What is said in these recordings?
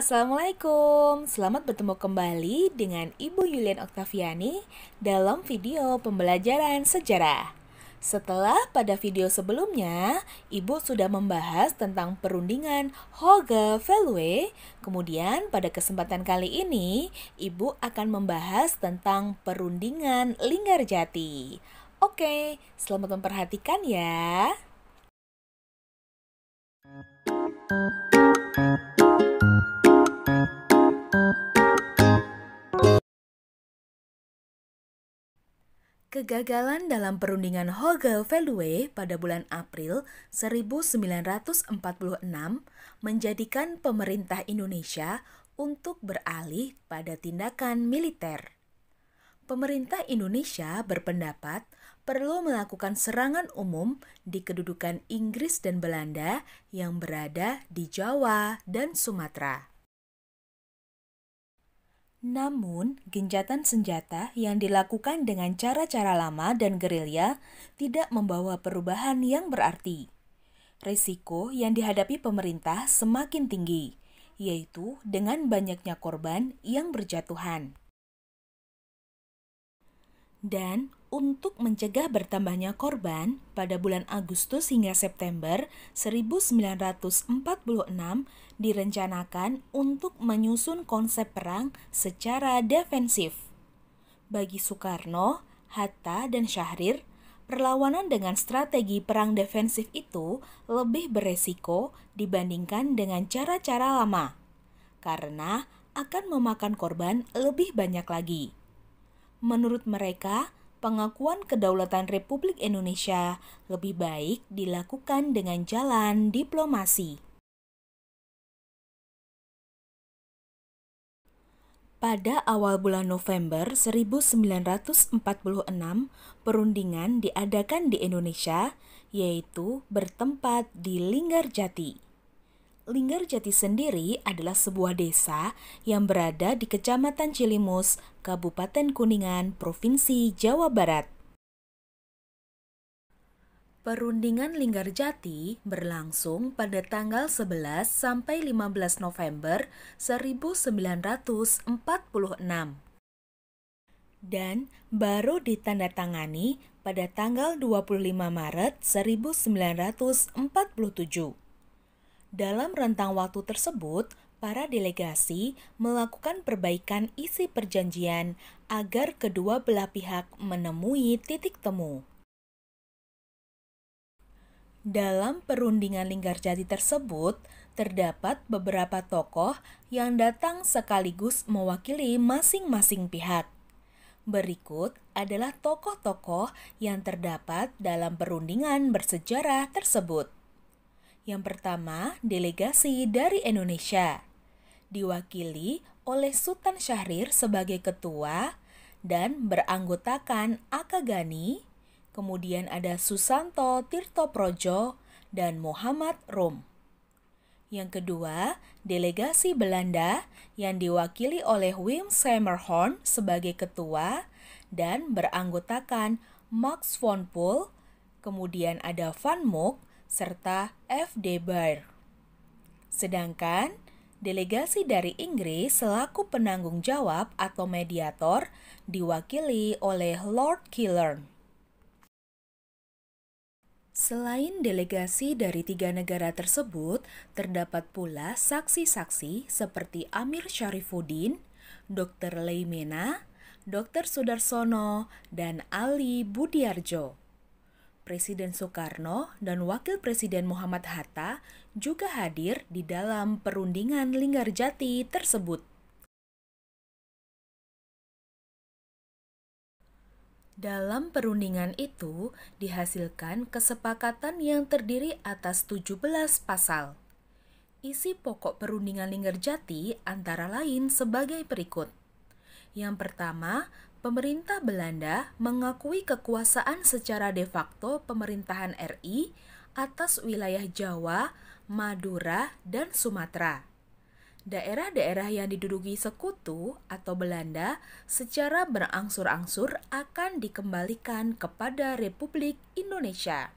Assalamualaikum Selamat bertemu kembali dengan Ibu Yulian Oktaviani dalam video pembelajaran sejarah Setelah pada video sebelumnya, Ibu sudah membahas tentang perundingan Hoge Velue Kemudian pada kesempatan kali ini, Ibu akan membahas tentang perundingan Linggarjati Oke, selamat memperhatikan ya Kegagalan dalam perundingan Hogel Velue pada bulan April 1946 menjadikan pemerintah Indonesia untuk beralih pada tindakan militer. Pemerintah Indonesia berpendapat perlu melakukan serangan umum di kedudukan Inggris dan Belanda yang berada di Jawa dan Sumatera. Namun, genjatan senjata yang dilakukan dengan cara-cara lama dan gerilya tidak membawa perubahan yang berarti. Risiko yang dihadapi pemerintah semakin tinggi, yaitu dengan banyaknya korban yang berjatuhan. Dan untuk mencegah bertambahnya korban pada bulan Agustus hingga September 1946 direncanakan untuk menyusun konsep perang secara defensif. Bagi Soekarno, Hatta, dan Syahrir, perlawanan dengan strategi perang defensif itu lebih beresiko dibandingkan dengan cara-cara lama, karena akan memakan korban lebih banyak lagi. Menurut mereka, pengakuan kedaulatan Republik Indonesia lebih baik dilakukan dengan jalan diplomasi. Pada awal bulan November 1946, perundingan diadakan di Indonesia, yaitu bertempat di Linggarjati. Jati sendiri adalah sebuah desa yang berada di Kecamatan Cilimus, Kabupaten Kuningan, Provinsi Jawa Barat. Perundingan Jati berlangsung pada tanggal 11 sampai 15 November 1946 dan baru ditandatangani pada tanggal 25 Maret 1947. Dalam rentang waktu tersebut, para delegasi melakukan perbaikan isi perjanjian agar kedua belah pihak menemui titik temu. Dalam perundingan Linggarjati tersebut, terdapat beberapa tokoh yang datang sekaligus mewakili masing-masing pihak. Berikut adalah tokoh-tokoh yang terdapat dalam perundingan bersejarah tersebut. Yang pertama, delegasi dari Indonesia diwakili oleh Sultan Syahrir sebagai ketua dan beranggotakan Akagani, kemudian ada Susanto Tirto Projo dan Muhammad Rom. Yang kedua, delegasi Belanda yang diwakili oleh Wim Semerhorn sebagai ketua dan beranggotakan Max von Pool, kemudian ada Van Mook, serta F.D. Baer. Sedangkan delegasi dari Inggris selaku penanggung jawab atau mediator diwakili oleh Lord Killern. Selain delegasi dari tiga negara tersebut, terdapat pula saksi-saksi seperti Amir Sharifuddin, Dr. Leimena, Dr. Sudarsono, dan Ali Budiarjo. Presiden Soekarno dan Wakil Presiden Muhammad Hatta juga hadir di dalam perundingan Linggarjati tersebut. Dalam perundingan itu dihasilkan kesepakatan yang terdiri atas 17 pasal. Isi pokok perundingan Linggarjati antara lain sebagai berikut. Yang pertama, pemerintah Belanda mengakui kekuasaan secara de facto pemerintahan RI atas wilayah Jawa, Madura, dan Sumatera. Daerah-daerah yang diduduki sekutu atau Belanda secara berangsur-angsur akan dikembalikan kepada Republik Indonesia.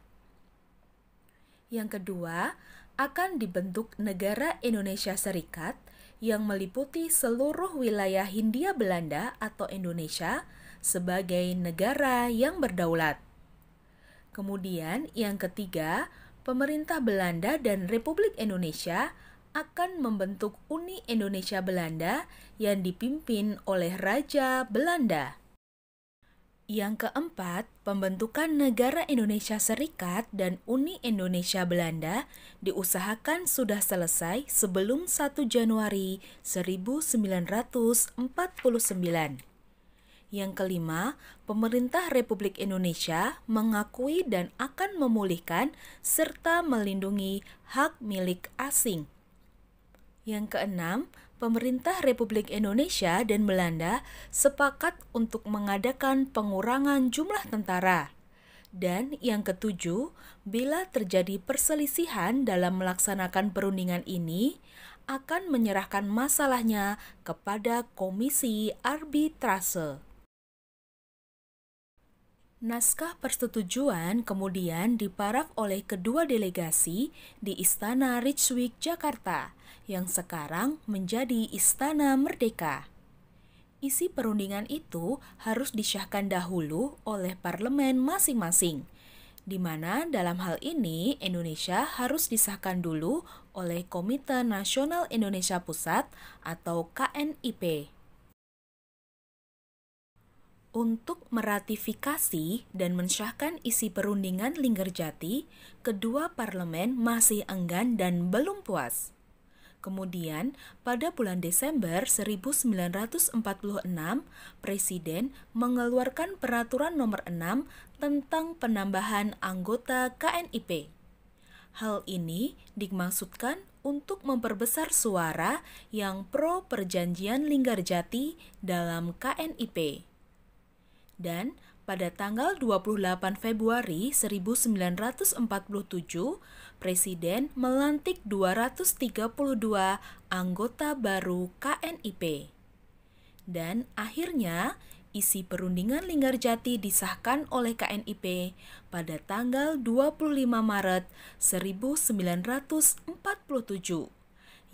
Yang kedua, akan dibentuk Negara Indonesia Serikat – yang meliputi seluruh wilayah Hindia Belanda atau Indonesia sebagai negara yang berdaulat. Kemudian, yang ketiga, pemerintah Belanda dan Republik Indonesia akan membentuk Uni Indonesia Belanda yang dipimpin oleh Raja Belanda. Yang keempat, pembentukan negara Indonesia Serikat dan Uni Indonesia Belanda diusahakan sudah selesai sebelum 1 Januari 1949. Yang kelima, pemerintah Republik Indonesia mengakui dan akan memulihkan serta melindungi hak milik asing yang keenam, pemerintah Republik Indonesia dan Belanda sepakat untuk mengadakan pengurangan jumlah tentara. Dan yang ketujuh, bila terjadi perselisihan dalam melaksanakan perundingan ini, akan menyerahkan masalahnya kepada Komisi Arbitrase. Naskah persetujuan kemudian diparaf oleh kedua delegasi di Istana Richwick Jakarta, yang sekarang menjadi Istana Merdeka. Isi perundingan itu harus disahkan dahulu oleh parlemen masing-masing, di mana dalam hal ini Indonesia harus disahkan dulu oleh Komite Nasional Indonesia Pusat atau KNIP. Untuk meratifikasi dan mensahkan isi perundingan Linggarjati, kedua parlemen masih enggan dan belum puas. Kemudian, pada bulan Desember 1946, Presiden mengeluarkan Peraturan Nomor 6 tentang penambahan anggota KNIP. Hal ini dimaksudkan untuk memperbesar suara yang pro perjanjian Linggarjati dalam KNIP dan pada tanggal 28 Februari 1947, Presiden melantik 232 anggota baru KNIP. Dan akhirnya, isi perundingan Linggarjati disahkan oleh KNIP pada tanggal 25 Maret 1947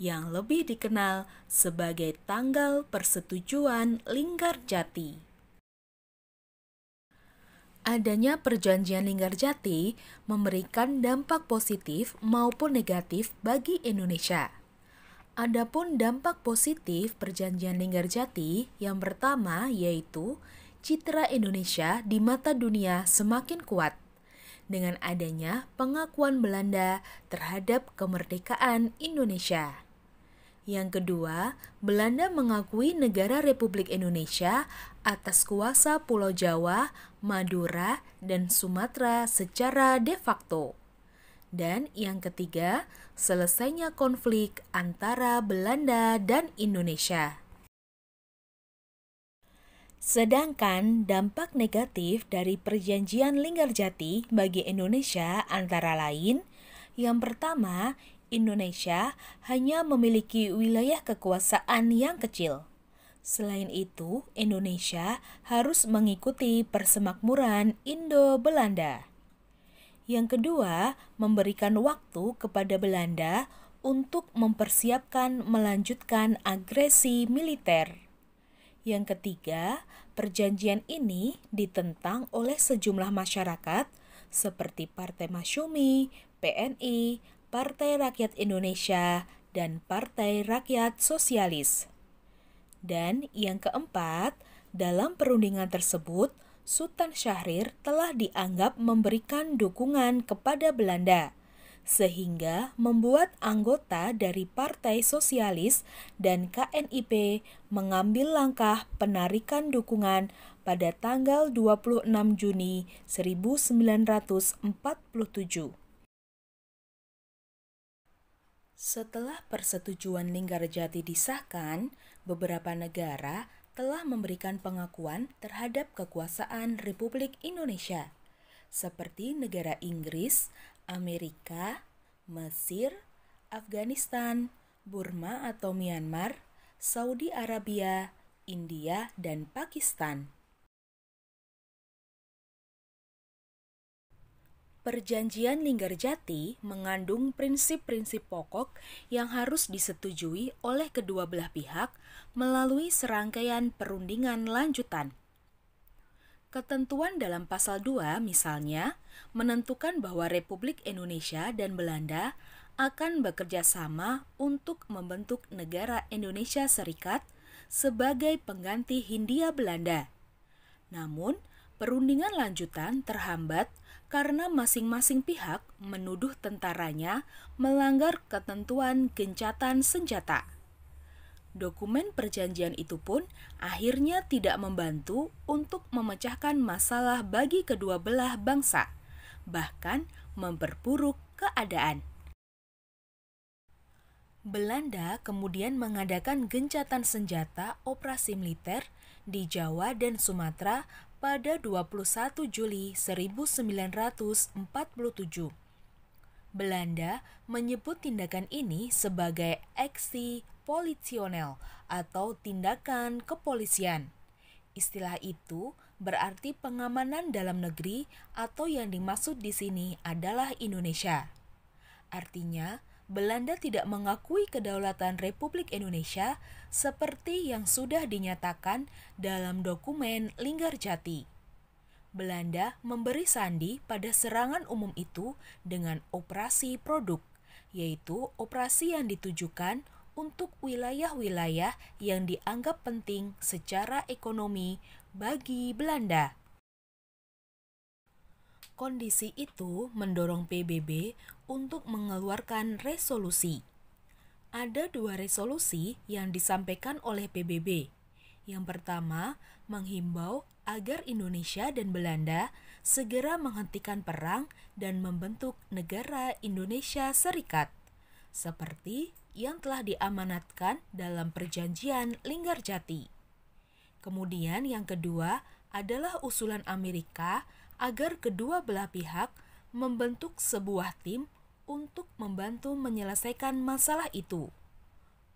yang lebih dikenal sebagai tanggal persetujuan Linggarjati. Adanya perjanjian Linggarjati memberikan dampak positif maupun negatif bagi Indonesia. Adapun dampak positif perjanjian Linggarjati yang pertama yaitu citra Indonesia di mata dunia semakin kuat dengan adanya pengakuan Belanda terhadap kemerdekaan Indonesia. Yang kedua, Belanda mengakui negara Republik Indonesia atas kuasa Pulau Jawa, Madura, dan Sumatera secara de facto. Dan yang ketiga, selesainya konflik antara Belanda dan Indonesia. Sedangkan dampak negatif dari Perjanjian Linggarjati bagi Indonesia antara lain, yang pertama, Indonesia hanya memiliki wilayah kekuasaan yang kecil. Selain itu, Indonesia harus mengikuti persemakmuran Indo-Belanda. Yang kedua, memberikan waktu kepada Belanda untuk mempersiapkan melanjutkan agresi militer. Yang ketiga, perjanjian ini ditentang oleh sejumlah masyarakat seperti Partai Masyumi, PNI, Partai Rakyat Indonesia, dan Partai Rakyat Sosialis. Dan yang keempat, dalam perundingan tersebut, Sultan Syahrir telah dianggap memberikan dukungan kepada Belanda, sehingga membuat anggota dari Partai Sosialis dan KNIP mengambil langkah penarikan dukungan pada tanggal 26 Juni 1947. Setelah persetujuan Linggarjati disahkan, beberapa negara telah memberikan pengakuan terhadap kekuasaan Republik Indonesia, seperti negara Inggris, Amerika, Mesir, Afghanistan, Burma atau Myanmar, Saudi Arabia, India, dan Pakistan. Perjanjian Linggarjati mengandung prinsip-prinsip pokok yang harus disetujui oleh kedua belah pihak melalui serangkaian perundingan lanjutan. Ketentuan dalam pasal 2 misalnya menentukan bahwa Republik Indonesia dan Belanda akan bekerja sama untuk membentuk negara Indonesia Serikat sebagai pengganti Hindia Belanda. Namun, Perundingan lanjutan terhambat karena masing-masing pihak menuduh tentaranya melanggar ketentuan gencatan senjata. Dokumen perjanjian itu pun akhirnya tidak membantu untuk memecahkan masalah bagi kedua belah bangsa, bahkan memperburuk keadaan. Belanda kemudian mengadakan gencatan senjata operasi militer di Jawa dan Sumatera pada 21 Juli 1947. Belanda menyebut tindakan ini sebagai aksi polisionel atau tindakan kepolisian. Istilah itu berarti pengamanan dalam negeri atau yang dimaksud di sini adalah Indonesia. Artinya, Belanda tidak mengakui kedaulatan Republik Indonesia seperti yang sudah dinyatakan dalam dokumen Linggarjati. Belanda memberi sandi pada serangan umum itu dengan operasi produk, yaitu operasi yang ditujukan untuk wilayah-wilayah yang dianggap penting secara ekonomi bagi Belanda. Kondisi itu mendorong PBB untuk mengeluarkan resolusi. Ada dua resolusi yang disampaikan oleh PBB. Yang pertama, menghimbau agar Indonesia dan Belanda segera menghentikan perang dan membentuk negara Indonesia Serikat, seperti yang telah diamanatkan dalam perjanjian Linggarjati. Kemudian yang kedua adalah usulan Amerika agar kedua belah pihak membentuk sebuah tim untuk membantu menyelesaikan masalah itu.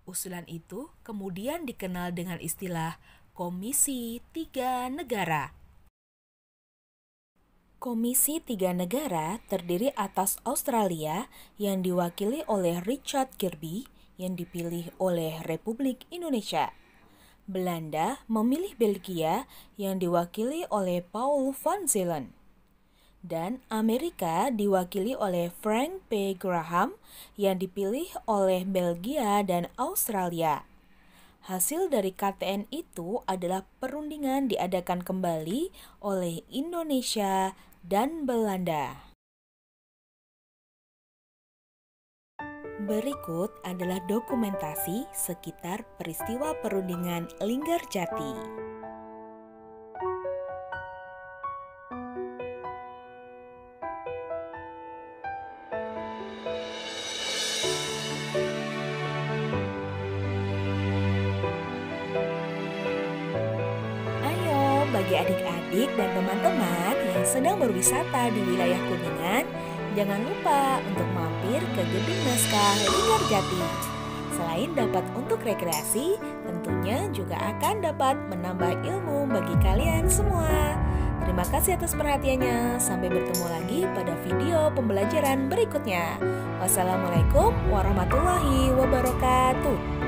Usulan itu kemudian dikenal dengan istilah Komisi Tiga Negara. Komisi Tiga Negara terdiri atas Australia yang diwakili oleh Richard Kirby yang dipilih oleh Republik Indonesia. Belanda memilih Belgia yang diwakili oleh Paul van Zeeland dan Amerika diwakili oleh Frank P. Graham yang dipilih oleh Belgia dan Australia. Hasil dari KTN itu adalah perundingan diadakan kembali oleh Indonesia dan Belanda. Berikut adalah dokumentasi sekitar peristiwa perundingan Linggarjati. adik-adik dan teman-teman yang sedang berwisata di wilayah Kuningan, jangan lupa untuk mampir ke Gedung Naskah Linggar Jati. Selain dapat untuk rekreasi, tentunya juga akan dapat menambah ilmu bagi kalian semua. Terima kasih atas perhatiannya. Sampai bertemu lagi pada video pembelajaran berikutnya. Wassalamualaikum warahmatullahi wabarakatuh.